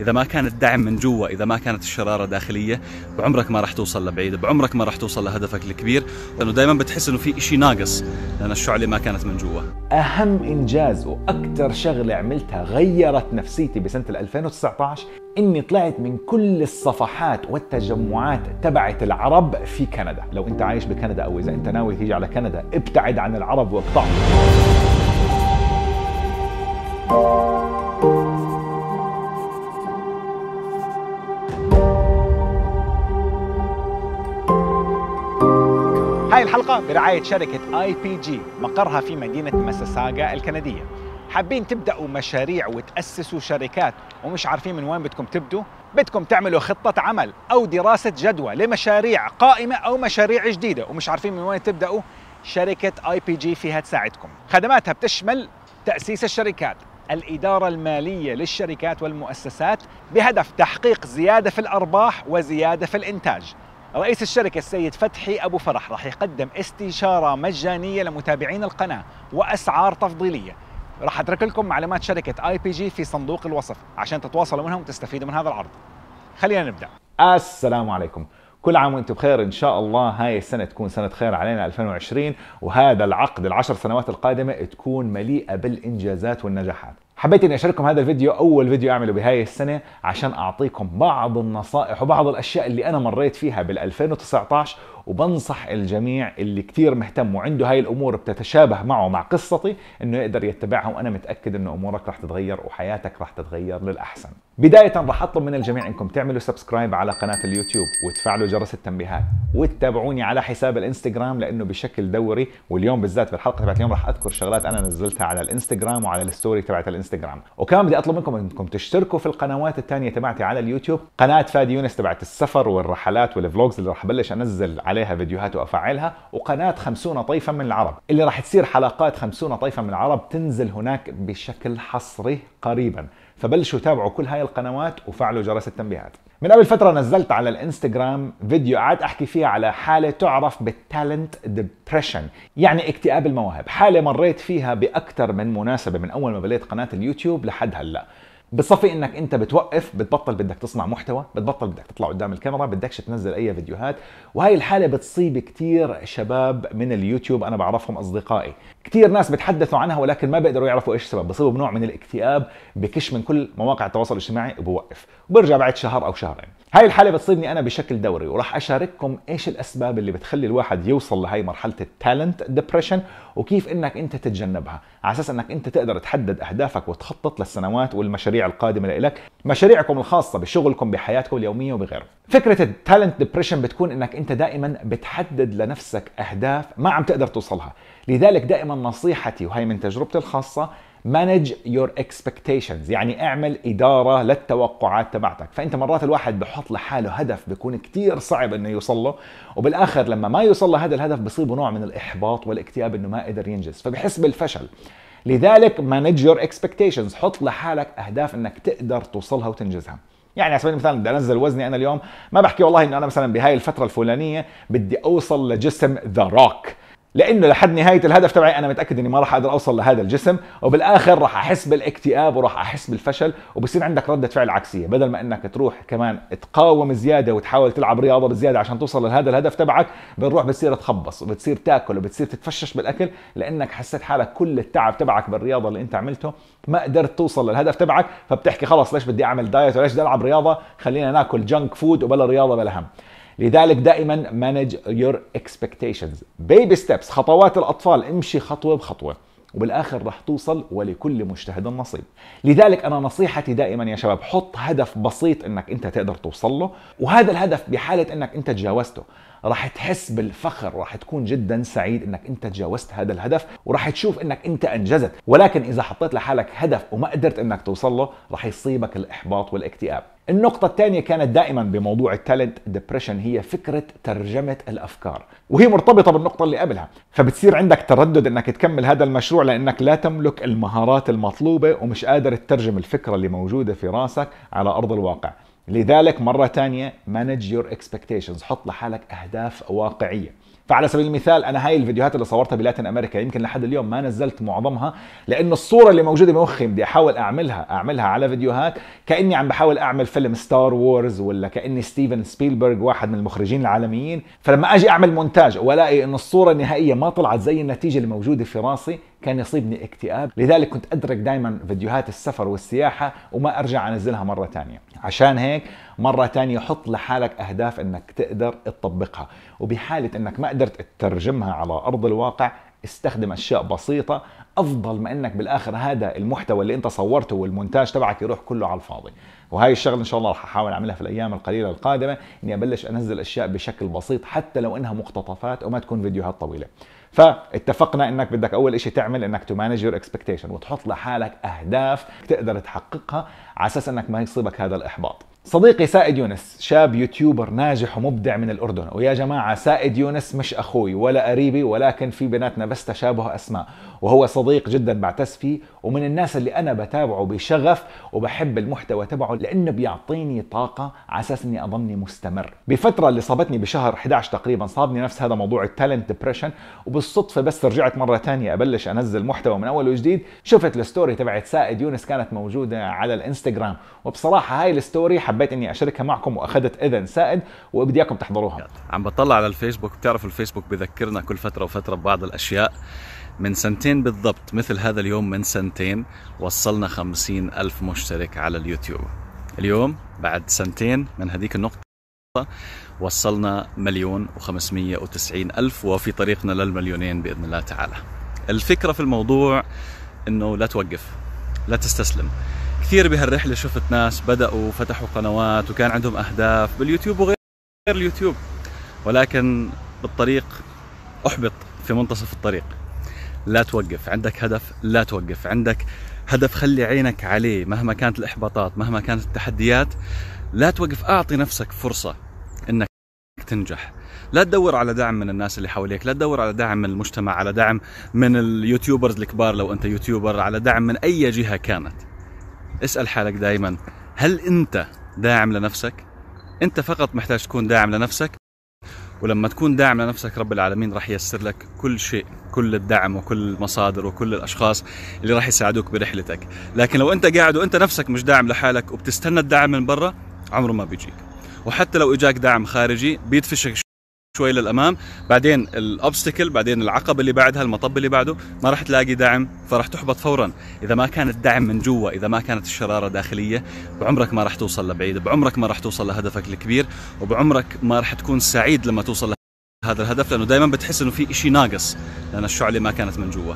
إذا ما كان الدعم من جوا إذا ما كانت الشرارة داخلية بعمرك ما راح توصل لبعيد بعمرك ما راح توصل لهدفك الكبير لأنه دائما بتحس إنه في إشي ناقص لأن الشعلة ما كانت من جوا أهم إنجاز وأكثر شغلة عملتها غيرت نفسيتي بسنة 2019 اني طلعت من كل الصفحات والتجمعات تبعت العرب في كندا لو انت عايش بكندا او اذا انت ناوي تيجي على كندا ابتعد عن العرب واقطعهم الحلقة برعاية شركة اي بي جي مقرها في مدينة مساساغا الكندية حابين تبدأوا مشاريع وتأسسوا شركات ومش عارفين من وين بدكم تبدوا بدكم تعملوا خطة عمل أو دراسة جدوى لمشاريع قائمة أو مشاريع جديدة ومش عارفين من وين تبدأوا شركة اي بي جي فيها تساعدكم خدماتها بتشمل تأسيس الشركات الإدارة المالية للشركات والمؤسسات بهدف تحقيق زيادة في الأرباح وزيادة في الإنتاج رئيس الشركة السيد فتحي أبو فرح راح يقدم استشارة مجانية لمتابعين القناة وأسعار تفضيلية راح أترك لكم معلومات شركة آي بي جي في صندوق الوصف عشان تتواصلوا منهم وتستفيدوا من هذا العرض خلينا نبدأ السلام عليكم كل عام وانتم بخير ان شاء الله هاي السنه تكون سنه خير علينا 2020 وهذا العقد العشر سنوات القادمه تكون مليئه بالانجازات والنجاحات حبيت اني اشارككم هذا الفيديو اول فيديو اعمله بهاي السنه عشان اعطيكم بعض النصائح وبعض الاشياء اللي انا مريت فيها بال2019 وبنصح الجميع اللي كتير مهتم وعنده هاي الامور بتتشابه معه مع قصتي انه يقدر يتبعها وانا متاكد انه امورك رح تتغير وحياتك رح تتغير للاحسن بدايه رح اطلب من الجميع انكم تعملوا سبسكرايب على قناه اليوتيوب وتفعلوا جرس التنبيهات وتتابعوني على حساب الانستغرام لانه بشكل دوري واليوم بالذات بالحلقه تبعت اليوم رح اذكر شغلات انا نزلتها على الانستغرام وعلى الستوري تبعت الانستغرام وكمان بدي اطلب منكم انكم تشتركوا في القنوات الثانيه تبعتي على اليوتيوب قناه فادي يونس تبعت السفر والرحلات والفلوجز اللي راح ابلش انزل على عليها فيديوهات وافعلها وقناه 50 طيفا من العرب اللي راح تصير حلقات 50 طيفا من العرب تنزل هناك بشكل حصري قريبا فبلشوا تابعوا كل هاي القنوات وفعلوا جرس التنبيهات من قبل فترة نزلت على الانستغرام فيديو قعدت احكي فيه على حالة تعرف بالتالنت ديبريشن، يعني اكتئاب المواهب، حالة مريت فيها بأكثر من مناسبة من أول ما بديت قناة اليوتيوب لحد هلا. بصفي انك انت بتوقف بتبطل بدك تصنع محتوى بتبطل بدك تطلع قدام الكاميرا بدكش تنزل اي فيديوهات وهي الحاله بتصيب كثير شباب من اليوتيوب انا بعرفهم اصدقائي كثير ناس بتحدثوا عنها ولكن ما بيقدروا يعرفوا ايش السبب بصيبوا بنوع من الاكتئاب بكش من كل مواقع التواصل الاجتماعي وبوقف وبرجع بعد شهر او شهرين هاي الحالة بتصيبني أنا بشكل دوري وراح أشارككم إيش الأسباب اللي بتخلي الواحد يوصل لهي مرحلة التالنت ديبريشن وكيف إنك أنت تتجنبها على أساس إنك أنت تقدر تحدد أهدافك وتخطط للسنوات والمشاريع القادمة لإلك مشاريعكم الخاصة بشغلكم بحياتكم اليومية وبغيره فكرة التالنت ديبريشن بتكون إنك أنت دائما بتحدد لنفسك أهداف ما عم تقدر توصلها لذلك دائما دائما نصيحتي وهي من تجربتي الخاصة manage your expectations يعني اعمل إدارة للتوقعات تبعتك فأنت مرات الواحد بحط لحاله هدف بيكون كتير صعب أنه يوصل له وبالآخر لما ما يوصل لهذا الهدف بصيبه نوع من الإحباط والاكتئاب أنه ما قدر ينجز فبحس بالفشل لذلك manage your expectations حط لحالك أهداف أنك تقدر توصلها وتنجزها يعني على سبيل المثال بدي انزل وزني انا اليوم ما بحكي والله انه انا مثلا بهاي الفتره الفلانيه بدي اوصل لجسم ذا روك لانه لحد نهايه الهدف تبعي انا متاكد اني ما راح اقدر اوصل لهذا الجسم وبالاخر راح احس بالاكتئاب وراح احس بالفشل وبصير عندك رده فعل عكسيه بدل ما انك تروح كمان تقاوم زياده وتحاول تلعب رياضه بزياده عشان توصل لهذا الهدف تبعك بنروح بتصير تخبص وبتصير تاكل وبتصير تتفشش بالاكل لانك حسيت حالك كل التعب تبعك بالرياضه اللي انت عملته ما قدرت توصل للهدف تبعك فبتحكي خلص ليش بدي اعمل دايت وليش بدي العب رياضه خلينا ناكل جنك فود وبلا رياضه بلا هم لذلك دائما manage your expectations baby steps خطوات الأطفال امشي خطوة بخطوة وبالاخر رح توصل ولكل مجتهد نصيب لذلك انا نصيحتي دائما يا شباب حط هدف بسيط انك انت تقدر توصل له وهذا الهدف بحاله انك انت تجاوزته راح تحس بالفخر وراح تكون جدا سعيد انك انت تجاوزت هذا الهدف وراح تشوف انك انت انجزت ولكن اذا حطيت لحالك هدف وما قدرت انك توصل له راح يصيبك الاحباط والاكتئاب النقطة الثانية كانت دائما بموضوع التالنت ديبريشن هي فكرة ترجمة الأفكار وهي مرتبطة بالنقطة اللي قبلها فبتصير عندك تردد أنك تكمل هذا المشروع لأنك لا تملك المهارات المطلوبة ومش قادر تترجم الفكرة اللي موجودة في راسك على أرض الواقع لذلك مرة ثانية manage your expectations حط لحالك أهداف واقعية فعلى سبيل المثال انا هاي الفيديوهات اللي صورتها بلاتين امريكا يمكن لحد اليوم ما نزلت معظمها لانه الصوره اللي موجوده بمخي بدي احاول اعملها اعملها على فيديوهات كاني عم بحاول اعمل فيلم ستار وورز ولا كاني ستيفن سبيلبرغ واحد من المخرجين العالميين فلما اجي اعمل مونتاج والاقي انه الصوره النهائيه ما طلعت زي النتيجه اللي موجوده في راسي كان يصيبني اكتئاب لذلك كنت أدرك دائما فيديوهات السفر والسياحة وما أرجع أنزلها مرة تانية عشان هيك مرة تانية حط لحالك أهداف أنك تقدر تطبقها وبحالة أنك ما قدرت تترجمها على أرض الواقع استخدم اشياء بسيطه افضل ما انك بالاخر هذا المحتوى اللي انت صورته والمونتاج تبعك يروح كله على الفاضي وهي الشغله ان شاء الله رح احاول اعملها في الايام القليله القادمه اني ابلش انزل اشياء بشكل بسيط حتى لو انها مقتطفات وما تكون فيديوهات طويله فاتفقنا انك بدك اول شيء تعمل انك تو مانج يور اكسبكتيشن وتحط لحالك اهداف تقدر تحققها على اساس انك ما يصيبك هذا الاحباط صديقي سائد يونس شاب يوتيوبر ناجح ومبدع من الأردن ويا جماعة سائد يونس مش أخوي ولا قريبي ولكن في بناتنا بس تشابه أسماء وهو صديق جدا بعتز فيه ومن الناس اللي انا بتابعه بشغف وبحب المحتوى تبعه لانه بيعطيني طاقه على اساس اني اضلني مستمر بالفتره اللي صابتني بشهر 11 تقريبا صابني نفس هذا موضوع التالنت ديبرشن وبالصدفه بس رجعت مره ثانيه ابلش انزل محتوى من اول وجديد شفت الستوري تبعت سائد يونس كانت موجوده على الانستغرام وبصراحه هاي الستوري حبيت اني اشاركها معكم واخذت اذن سائد وبدي اياكم تحضروها عم بطلع على الفيسبوك بتعرف الفيسبوك بذكرنا كل فتره وفتره ببعض الاشياء من سنتين بالضبط مثل هذا اليوم من سنتين وصلنا خمسين ألف مشترك على اليوتيوب اليوم بعد سنتين من هذيك النقطة وصلنا مليون وخمسمية وتسعين ألف وفي طريقنا للمليونين بإذن الله تعالى الفكرة في الموضوع أنه لا توقف لا تستسلم كثير بهالرحلة شفت ناس بدأوا فتحوا قنوات وكان عندهم أهداف باليوتيوب وغير اليوتيوب ولكن بالطريق أحبط في منتصف الطريق لا توقف عندك هدف لا توقف عندك هدف خلي عينك عليه مهما كانت الإحباطات مهما كانت التحديات لا توقف أعطي نفسك فرصة أنك تنجح لا تدور على دعم من الناس اللي حواليك لا تدور على دعم من المجتمع على دعم من اليوتيوبرز الكبار لو أنت يوتيوبر على دعم من أي جهة كانت اسأل حالك دائما هل أنت داعم لنفسك؟ أنت فقط محتاج تكون داعم لنفسك ولما تكون داعم لنفسك رب العالمين راح ييسر لك كل شيء كل الدعم وكل المصادر وكل الاشخاص اللي راح يساعدوك برحلتك لكن لو انت قاعد وانت نفسك مش داعم لحالك وبتستنى الدعم من برا عمره ما بيجيك وحتى لو اجاك دعم خارجي بيدفشك شوي للامام بعدين الاوبستكل بعدين العقبه اللي بعدها المطب اللي بعده ما راح تلاقي دعم فراح تحبط فورا اذا ما كان الدعم من جوا اذا ما كانت الشراره داخليه بعمرك ما راح توصل لبعيد بعمرك ما راح توصل لهدفك الكبير وبعمرك ما راح تكون سعيد لما توصل لهذا الهدف لانه دائما بتحس انه في شيء ناقص لان الشعله ما كانت من جوا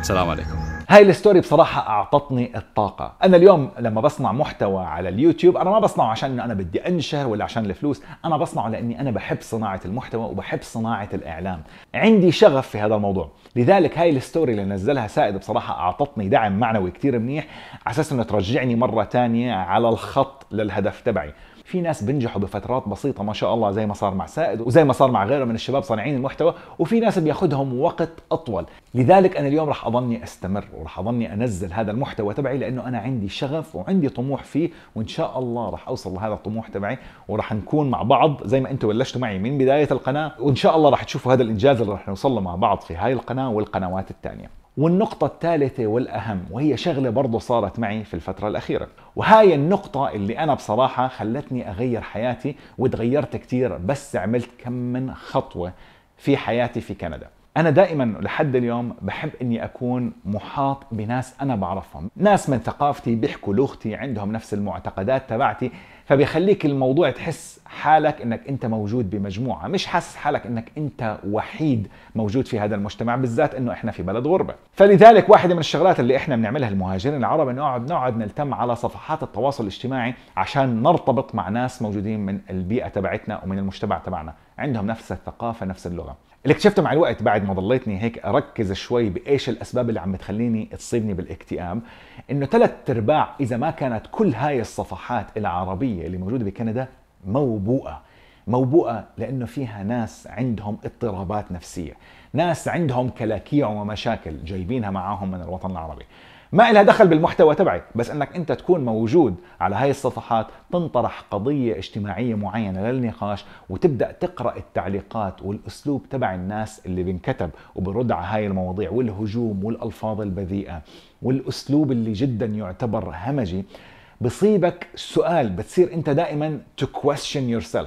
السلام عليكم هاي الستوري بصراحة أعطتني الطاقة أنا اليوم لما بصنع محتوى على اليوتيوب أنا ما بصنعه عشان أنا بدي أنشر ولا عشان الفلوس أنا بصنعه لأني أنا بحب صناعة المحتوى وبحب صناعة الإعلام عندي شغف في هذا الموضوع لذلك هاي الستوري اللي نزلها سائد بصراحة أعطتني دعم معنوي كتير منيح على أساس أنه ترجعني مرة تانية على الخط للهدف تبعي في ناس بنجحوا بفترات بسيطه ما شاء الله زي ما صار مع سائد وزي ما صار مع غيره من الشباب صانعين المحتوى وفي ناس بياخذهم وقت اطول لذلك انا اليوم راح اضلني استمر وراح اضلني انزل هذا المحتوى تبعي لانه انا عندي شغف وعندي طموح فيه وان شاء الله راح اوصل لهذا الطموح تبعي وراح نكون مع بعض زي ما انتم بلشتوا معي من بدايه القناه وان شاء الله راح تشوفوا هذا الانجاز اللي راح نوصل له مع بعض في هاي القناه والقنوات الثانيه والنقطة الثالثة والأهم وهي شغلة برضو صارت معي في الفترة الأخيرة وهاي النقطة اللي أنا بصراحة خلتني أغير حياتي وتغيرت كتير بس عملت كم من خطوة في حياتي في كندا أنا دائما لحد اليوم بحب إني أكون محاط بناس أنا بعرفهم ناس من ثقافتي بيحكوا لغتي عندهم نفس المعتقدات تبعتي فبيخليك الموضوع تحس حالك انك انت موجود بمجموعه مش حس حالك انك انت وحيد موجود في هذا المجتمع بالذات انه احنا في بلد غربه فلذلك واحده من الشغلات اللي احنا بنعملها المهاجرين العرب انه نقعد نقعد نلتم على صفحات التواصل الاجتماعي عشان نرتبط مع ناس موجودين من البيئه تبعتنا ومن المجتمع تبعنا عندهم نفس الثقافه نفس اللغه اللي اكتشفته مع الوقت بعد ما ضليتني هيك اركز شوي بايش الاسباب اللي عم تخليني تصيبني بالاكتئاب انه ثلاث ارباع اذا ما كانت كل هاي الصفحات العربيه اللي موجوده بكندا موبوءه موبوءه لانه فيها ناس عندهم اضطرابات نفسيه ناس عندهم كلاكيع ومشاكل جايبينها معاهم من الوطن العربي ما إلها دخل بالمحتوى تبعي بس أنك أنت تكون موجود على هاي الصفحات تنطرح قضية اجتماعية معينة للنقاش وتبدأ تقرأ التعليقات والأسلوب تبع الناس اللي بنكتب وبرد على هاي المواضيع والهجوم والألفاظ البذيئة والأسلوب اللي جدا يعتبر همجي بصيبك سؤال بتصير انت دائما تو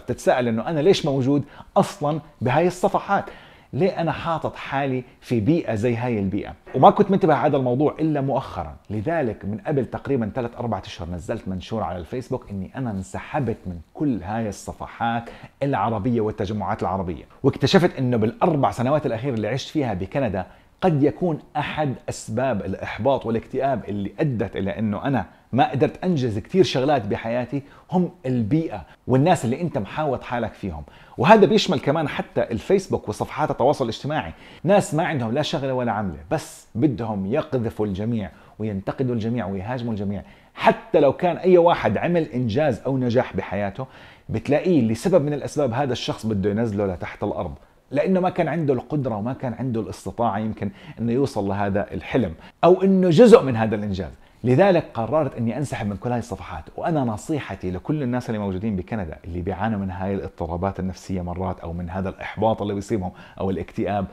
تتساءل انه انا ليش موجود اصلا بهاي الصفحات ليه انا حاطط حالي في بيئه زي هاي البيئه وما كنت منتبه هذا الموضوع الا مؤخرا لذلك من قبل تقريبا 3 4 اشهر نزلت منشور على الفيسبوك اني انا انسحبت من كل هاي الصفحات العربيه والتجمعات العربيه واكتشفت انه بالاربع سنوات الاخيره اللي عشت فيها بكندا قد يكون احد اسباب الاحباط والاكتئاب اللي ادت الى انه انا ما قدرت انجز كثير شغلات بحياتي هم البيئه والناس اللي انت محاوط حالك فيهم وهذا بيشمل كمان حتى الفيسبوك وصفحات التواصل الاجتماعي ناس ما عندهم لا شغله ولا عمله بس بدهم يقذفوا الجميع وينتقدوا الجميع ويهاجموا الجميع حتى لو كان اي واحد عمل انجاز او نجاح بحياته بتلاقيه لسبب من الاسباب هذا الشخص بده ينزله لتحت الارض لانه ما كان عنده القدره وما كان عنده الاستطاعه يمكن انه يوصل لهذا الحلم او انه جزء من هذا الانجاز لذلك قررت اني انسحب من كل هاي الصفحات وانا نصيحتي لكل الناس اللي موجودين بكندا اللي بيعانوا من هاي الاضطرابات النفسيه مرات او من هذا الاحباط اللي بيصيبهم او الاكتئاب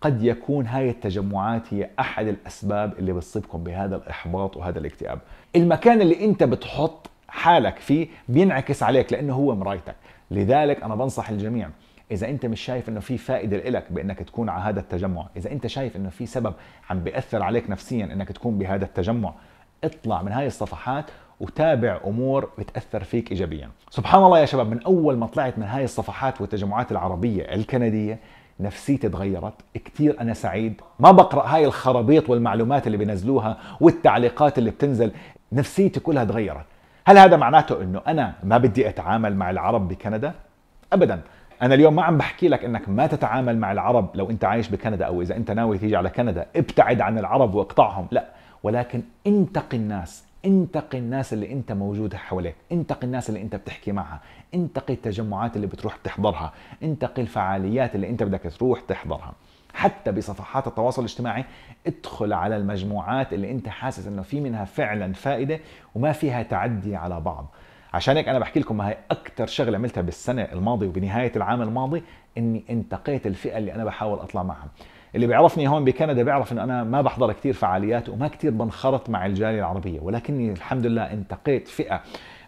قد يكون هاي التجمعات هي احد الاسباب اللي بتصيبكم بهذا الاحباط وهذا الاكتئاب المكان اللي انت بتحط حالك فيه بينعكس عليك لانه هو مرايتك لذلك انا بنصح الجميع اذا انت مش شايف انه في فائده لك بانك تكون على هذا التجمع اذا انت شايف انه في سبب عم بياثر عليك نفسيا انك تكون بهذا التجمع اطلع من هاي الصفحات وتابع امور بتاثر فيك ايجابيا سبحان الله يا شباب من اول ما طلعت من هاي الصفحات والتجمعات العربيه الكنديه نفسيتي تغيرت كثير أنا سعيد ما بقرأ هاي الخرابيط والمعلومات اللي بينزلوها والتعليقات اللي بتنزل نفسيتي كلها تغيرت هل هذا معناته أنه أنا ما بدي أتعامل مع العرب بكندا؟ أبدا أنا اليوم ما عم بحكي لك أنك ما تتعامل مع العرب لو أنت عايش بكندا أو إذا أنت ناوي تيجي على كندا ابتعد عن العرب واقطعهم لا ولكن انتقي الناس انتقي الناس اللي انت موجودة حواليك انتقي الناس اللي انت بتحكي معها انتقي التجمعات اللي بتروح تحضرها انتقي الفعاليات اللي انت بدك تروح تحضرها حتى بصفحات التواصل الاجتماعي ادخل على المجموعات اللي انت حاسس انه في منها فعلا فائدة وما فيها تعدي على بعض عشان هيك انا بحكي لكم هاي اكثر شغله عملتها بالسنه الماضيه وبنهايه العام الماضي اني انتقيت الفئه اللي انا بحاول اطلع معها اللي بيعرفني هون بكندا بيعرف انه انا ما بحضر كثير فعاليات وما كثير بنخرط مع الجاليه العربيه ولكني الحمد لله انتقيت فئه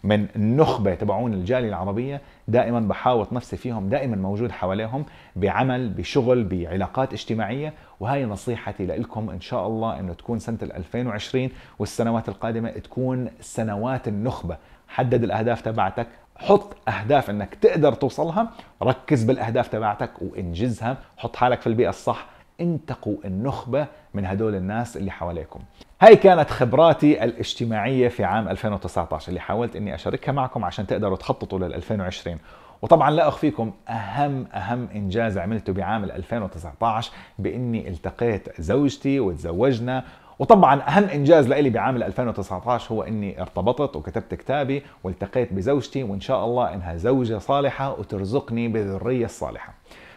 من النخبه تبعون الجاليه العربيه دائما بحاوط نفسي فيهم دائما موجود حواليهم بعمل بشغل بعلاقات اجتماعيه وهي نصيحتي لكم ان شاء الله انه تكون سنه 2020 والسنوات القادمه تكون سنوات النخبه حدد الاهداف تبعتك حط اهداف انك تقدر توصلها ركز بالاهداف تبعتك وانجزها حط حالك في البيئه الصح انتقوا النخبة من هدول الناس اللي حواليكم هاي كانت خبراتي الاجتماعية في عام 2019 اللي حاولت اني اشاركها معكم عشان تقدروا تخططوا لل 2020 وطبعا لا اخفيكم اهم اهم انجاز عملته بعام 2019 باني التقيت زوجتي وتزوجنا وطبعا اهم انجاز لإلي بعام 2019 هو اني ارتبطت وكتبت كتابي والتقيت بزوجتي وان شاء الله انها زوجه صالحه وترزقني بالذريه الصالحه.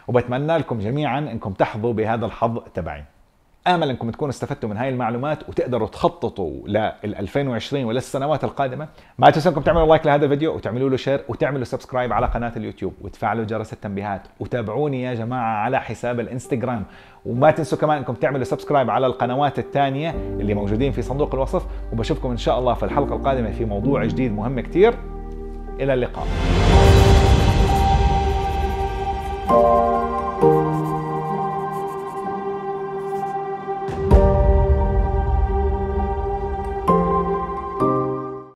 وبتمنى لكم جميعا انكم تحظوا بهذا الحظ تبعي امل انكم تكونوا استفدتوا من هاي المعلومات وتقدروا تخططوا لل 2020 وللسنوات القادمه ما تنسوا انكم تعملوا لايك لهذا الفيديو وتعملوا له شير وتعملوا سبسكرايب على قناه اليوتيوب وتفعلوا جرس التنبيهات وتابعوني يا جماعه على حساب الانستغرام وما تنسوا كمان انكم تعملوا سبسكرايب على القنوات الثانيه اللي موجودين في صندوق الوصف وبشوفكم ان شاء الله في الحلقه القادمه في موضوع جديد مهم كثير الى اللقاء Música